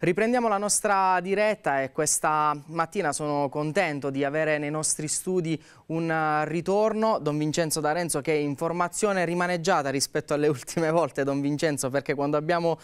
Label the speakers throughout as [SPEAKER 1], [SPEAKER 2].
[SPEAKER 1] Riprendiamo la nostra diretta e questa mattina sono contento di avere nei nostri studi un eh, ritorno. Don Vincenzo D'Arenzo che è informazione rimaneggiata rispetto alle ultime volte, Don Vincenzo, perché quando abbiamo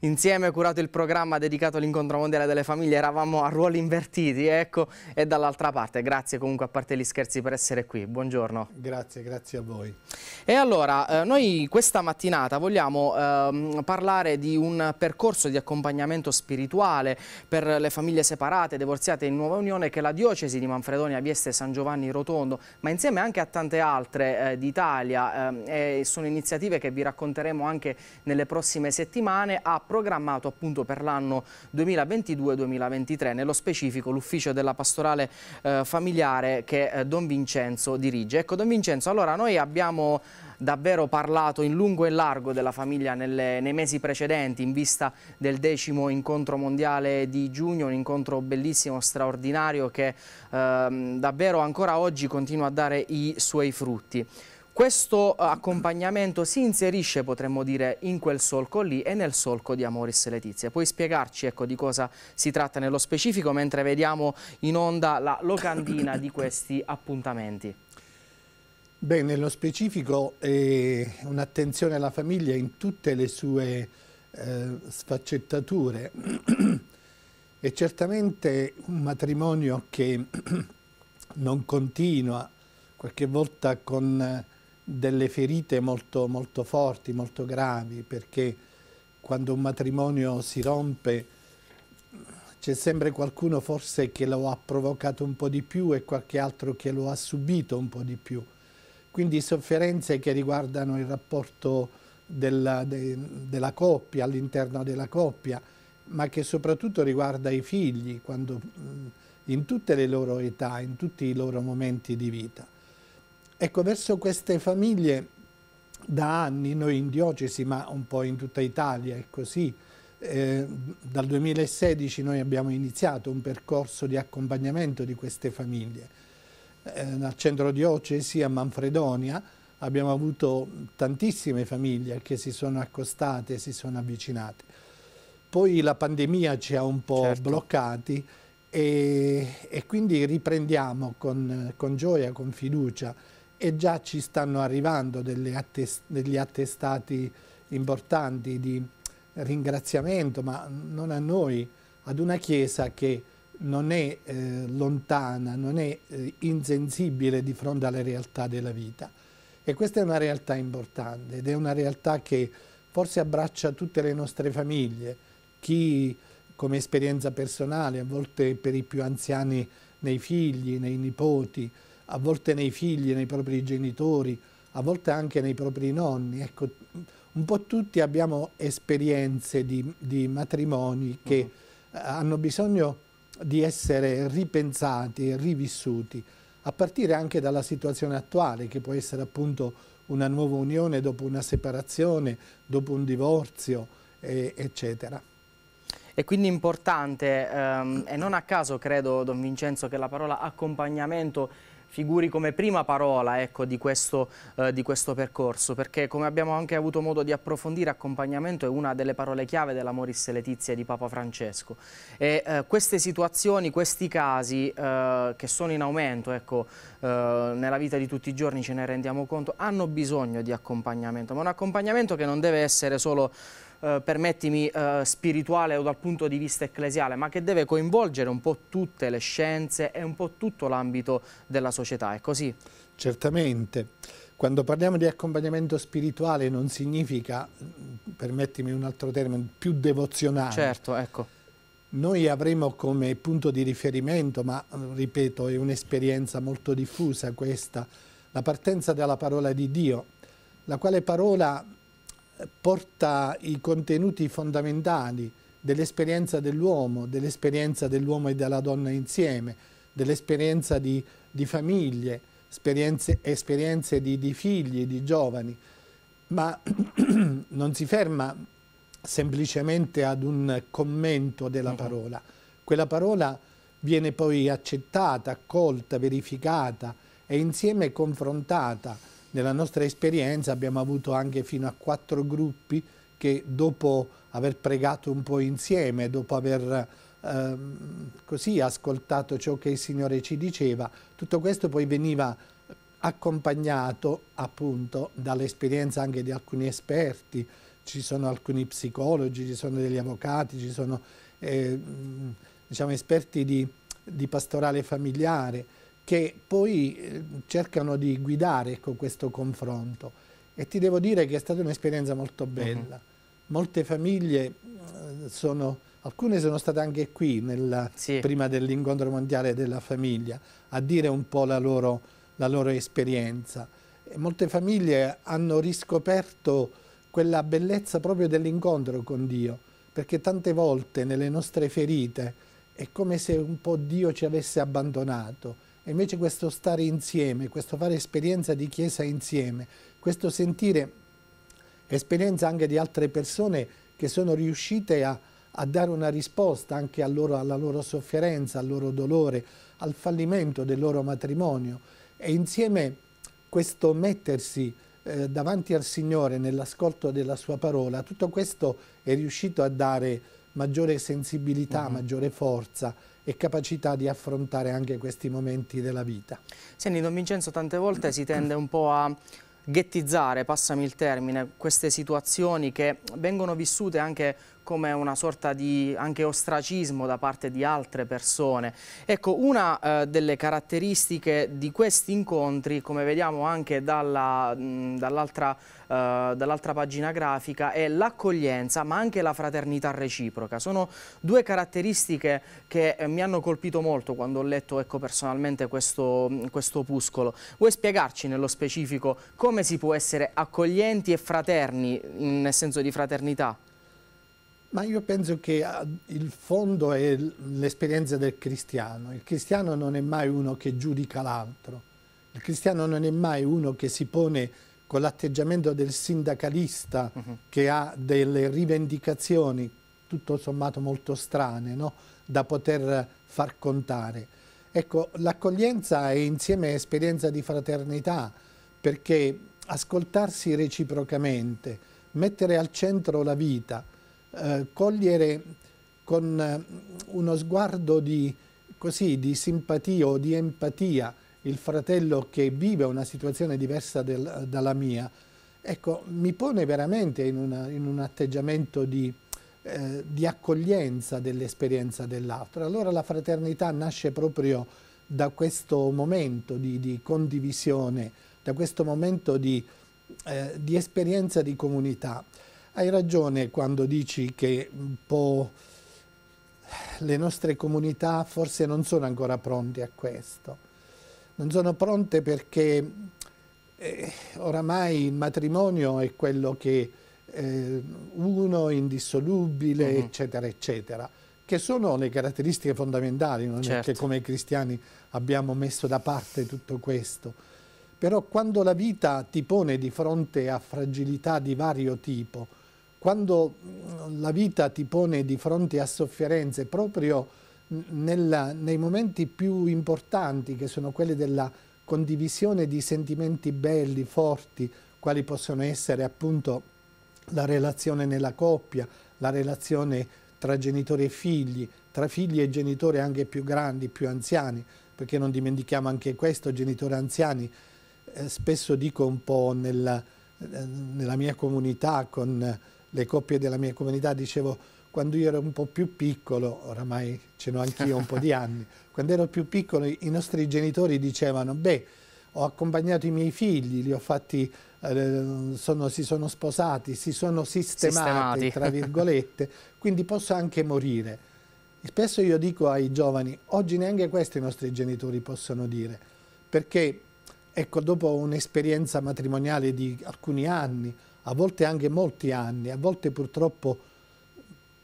[SPEAKER 1] insieme curato il programma dedicato all'incontro mondiale delle famiglie eravamo a ruoli invertiti, ecco, e dall'altra parte. Grazie comunque a parte gli scherzi per essere qui. Buongiorno.
[SPEAKER 2] Grazie, grazie a voi.
[SPEAKER 1] E allora, eh, noi questa mattinata vogliamo eh, parlare di un percorso di accompagnamento speciale spirituale per le famiglie separate, divorziate in nuova unione che la diocesi di Manfredonia, Vieste e San Giovanni Rotondo, ma insieme anche a tante altre eh, d'Italia, eh, sono iniziative che vi racconteremo anche nelle prossime settimane, ha programmato appunto per l'anno 2022-2023, nello specifico l'ufficio della pastorale eh, familiare che eh, Don Vincenzo dirige. Ecco Don Vincenzo, allora noi abbiamo davvero parlato in lungo e largo della famiglia nelle, nei mesi precedenti in vista del decimo incontro mondiale di giugno, un incontro bellissimo, straordinario che ehm, davvero ancora oggi continua a dare i suoi frutti. Questo accompagnamento si inserisce, potremmo dire, in quel solco lì e nel solco di Amoris Letizia. Puoi spiegarci ecco, di cosa si tratta nello specifico mentre vediamo in onda la locandina di questi appuntamenti?
[SPEAKER 2] Beh, nello specifico eh, un'attenzione alla famiglia in tutte le sue eh, sfaccettature e certamente un matrimonio che non continua, qualche volta con delle ferite molto, molto forti, molto gravi, perché quando un matrimonio si rompe c'è sempre qualcuno forse che lo ha provocato un po' di più e qualche altro che lo ha subito un po' di più quindi sofferenze che riguardano il rapporto della, de, della coppia, all'interno della coppia, ma che soprattutto riguarda i figli quando, mm, in tutte le loro età, in tutti i loro momenti di vita. Ecco, verso queste famiglie da anni, noi in diocesi, ma un po' in tutta Italia è così, eh, dal 2016 noi abbiamo iniziato un percorso di accompagnamento di queste famiglie eh, nel centro diocesi a Manfredonia abbiamo avuto tantissime famiglie che si sono accostate, si sono avvicinate. Poi la pandemia ci ha un po' certo. bloccati e, e, quindi riprendiamo con, con, gioia, con fiducia e già ci stanno arrivando attest, degli attestati importanti di ringraziamento, ma non a noi, ad una Chiesa che non è eh, lontana, non è eh, insensibile di fronte alle realtà della vita. E questa è una realtà importante ed è una realtà che forse abbraccia tutte le nostre famiglie, chi come esperienza personale, a volte per i più anziani nei figli, nei nipoti, a volte nei figli, nei propri genitori, a volte anche nei propri nonni. Ecco, un po' tutti abbiamo esperienze di, di matrimoni che uh mm-hmm. -huh. hanno bisogno di essere ripensati e rivissuti, a partire anche dalla situazione attuale, che può essere appunto una nuova unione dopo una separazione, dopo un divorzio, eh, eccetera.
[SPEAKER 1] È quindi importante, ehm, e non a caso credo, Don Vincenzo, che la parola accompagnamento figuri come prima parola ecco, di, questo, eh, di, questo, percorso, perché come abbiamo anche avuto modo di approfondire, accompagnamento è una delle parole chiave della Moris Letizia di Papa Francesco. E, eh, queste situazioni, questi casi eh, che sono in aumento ecco, eh, nella vita di tutti i giorni, ce ne rendiamo conto, hanno bisogno di accompagnamento, ma un accompagnamento che non deve essere solo eh, permettimi, eh, spirituale o dal punto di vista ecclesiale, ma che deve coinvolgere un po' tutte le scienze e un po' tutto l'ambito
[SPEAKER 2] della società, è così? Certamente. Quando parliamo di accompagnamento spirituale non significa, mm, permettimi un altro termine, più devozionale. Certo, ecco. Noi avremo come punto di riferimento, ma mm, ripeto è un'esperienza molto diffusa questa, la partenza dalla parola di Dio, la quale parola porta i contenuti fondamentali dell'esperienza dell'uomo, dell'esperienza dell'uomo e della donna insieme, dell'esperienza di, di, famiglie, esperienze, esperienze di, di figli, di giovani, ma non si ferma semplicemente ad un commento della mm-hmm. parola. Quella parola viene poi accettata, accolta, verificata e insieme confrontata nella nostra esperienza abbiamo avuto anche fino a quattro gruppi che dopo aver pregato un po' insieme, dopo aver ehm, così ascoltato ciò che il Signore ci diceva, tutto questo poi veniva accompagnato appunto dall'esperienza anche di alcuni esperti, ci sono alcuni psicologi, ci sono degli avvocati, ci sono eh, diciamo, esperti di, di pastorale familiare, che poi eh, cercano di guidare con questo confronto. E ti devo dire che è stata un'esperienza molto mhm. bella. Uh -huh. Molte famiglie eh, sono, alcune sono state anche qui nella, sì. prima dell'incontro mondiale della famiglia a dire un po' la loro, la loro esperienza. E molte famiglie hanno riscoperto quella bellezza proprio dell'incontro con Dio, perché tante volte nelle nostre ferite è come se un po' Dio ci avesse abbandonato e invece questo stare insieme, questo fare esperienza di chiesa insieme, questo sentire esperienza anche di altre persone che sono riuscite a, a dare una risposta anche loro, alla loro sofferenza, al loro dolore, al fallimento del loro matrimonio. E insieme questo mettersi eh, davanti al Signore nell'ascolto della sua parola, tutto questo è riuscito a dare maggiore sensibilità, mm -hmm. maggiore forza, e capacità di affrontare anche questi momenti della vita.
[SPEAKER 1] Senti Don Vincenzo, tante volte si tende un po' a ghettizzare, passami il termine, queste situazioni che vengono vissute anche come una sorta di anche ostracismo da parte di altre persone. Ecco, una eh, delle caratteristiche di questi incontri, come vediamo anche dall'altra dall eh, dall pagina grafica, è l'accoglienza ma anche la fraternità reciproca. Sono due caratteristiche che eh, mi hanno colpito molto quando ho letto ecco, personalmente questo, questo opuscolo. Vuoi spiegarci nello specifico come si può essere accoglienti e fraterni, nel senso di fraternità?
[SPEAKER 2] Ma io penso che ah, il fondo è l'esperienza del cristiano. Il cristiano non è mai uno che giudica l'altro. Il cristiano non è mai uno che si pone con l'atteggiamento del sindacalista uh mhm. -huh. che ha delle rivendicazioni tutto sommato molto strane no? da poter far contare. Ecco, l'accoglienza è insieme esperienza di fraternità perché ascoltarsi reciprocamente, mettere al centro la vita, eh, cogliere con eh, uno sguardo di, così, di simpatia o di empatia il fratello che vive una situazione diversa del, eh, dalla mia, ecco, mi pone veramente in, una, in un atteggiamento di, eh, di accoglienza dell'esperienza dell'altro. Allora la fraternità nasce proprio da questo momento di, di condivisione, da questo momento di, eh, di esperienza di comunità. Hai ragione quando dici che un po' le nostre comunità forse non sono ancora pronte a questo. Non sono pronte perché eh, oramai il matrimonio è quello che eh, uno indissolubile, uh mhm. -huh. eccetera, eccetera, che sono le caratteristiche fondamentali, non certo. è che certo. come cristiani abbiamo messo da parte tutto questo. Però quando la vita ti pone di fronte a fragilità di vario tipo, quando mm, la vita ti pone di fronte a sofferenze proprio mm, nella, nei momenti più importanti che sono quelli della condivisione di sentimenti belli, forti, quali possono essere appunto la relazione nella coppia, la relazione tra genitori e figli, tra figli e genitori anche più grandi, più anziani, perché non dimentichiamo anche questo, genitori anziani, eh, spesso dico un po' nella, eh, nella mia comunità con le coppie della mia comunità, dicevo, quando io ero un po' più piccolo, oramai ce n'ho anch'io un po' di anni, quando ero più piccolo i nostri genitori dicevano, beh, ho accompagnato i miei figli, li ho fatti, eh, sono, si sono sposati, si sono sistemati, sistemati, tra virgolette, quindi posso anche morire. E spesso io dico ai giovani, oggi neanche questo i nostri genitori possono dire, perché ecco, dopo un'esperienza matrimoniale di alcuni anni, a volte anche molti anni, a volte purtroppo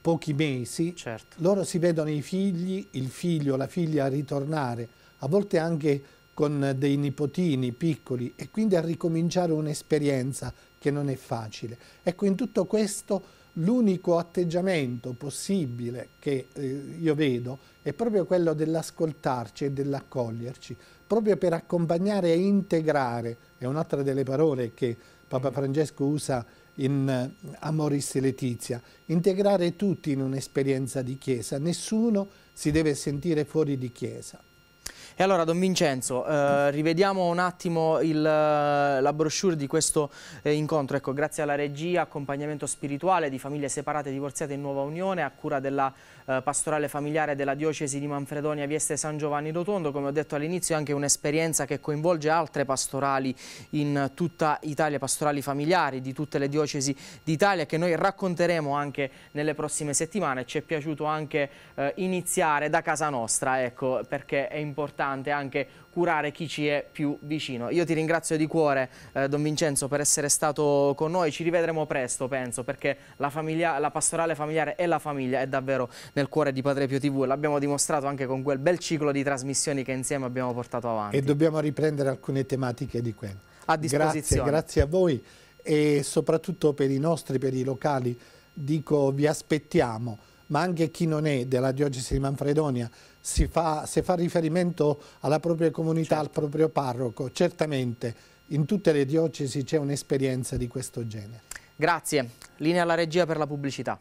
[SPEAKER 2] pochi mesi, certo. loro si vedono i figli, il figlio, la figlia a ritornare, a volte anche con dei nipotini piccoli e quindi a ricominciare un'esperienza che non è facile. Ecco, in tutto questo l'unico atteggiamento possibile che eh, io vedo è proprio quello dell'ascoltarci e dell'accoglierci proprio per accompagnare e integrare, è un'altra delle parole che Papa Francesco usa in eh, Amoris Letizia, integrare tutti in un'esperienza di chiesa, nessuno si deve sentire fuori di chiesa. E allora Don Vincenzo,
[SPEAKER 1] eh, rivediamo un attimo il, eh, la brochure di questo eh, incontro. Ecco, grazie alla regia, accompagnamento spirituale di famiglie separate divorziate in Nuova Unione, a cura della eh, pastorale familiare della diocesi di Manfredonia Vieste San Giovanni Rotondo, come ho detto all'inizio è anche un'esperienza che coinvolge altre pastorali in tutta Italia, pastorali familiari di tutte le diocesi d'Italia che noi racconteremo anche nelle prossime settimane. Ci è piaciuto anche eh, iniziare da casa nostra, ecco, perché è importante importante anche curare chi ci è più vicino. Io ti ringrazio di cuore eh, Don Vincenzo per essere stato con noi, ci rivedremo presto penso perché la, famiglia, la pastorale familiare e la famiglia è davvero nel cuore di Padre Pio TV, l'abbiamo dimostrato anche con quel bel ciclo di trasmissioni che insieme abbiamo portato avanti. E
[SPEAKER 2] dobbiamo riprendere alcune tematiche di quello. A disposizione. Grazie, grazie a voi e soprattutto per i nostri, per i locali, dico vi aspettiamo, ma anche chi non è della diocesi di Manfredonia si fa, se fa riferimento alla propria comunità, certo. al proprio parroco. Certamente in tutte le diocesi c'è un'esperienza di questo genere.
[SPEAKER 1] Grazie. Linea alla regia per la pubblicità.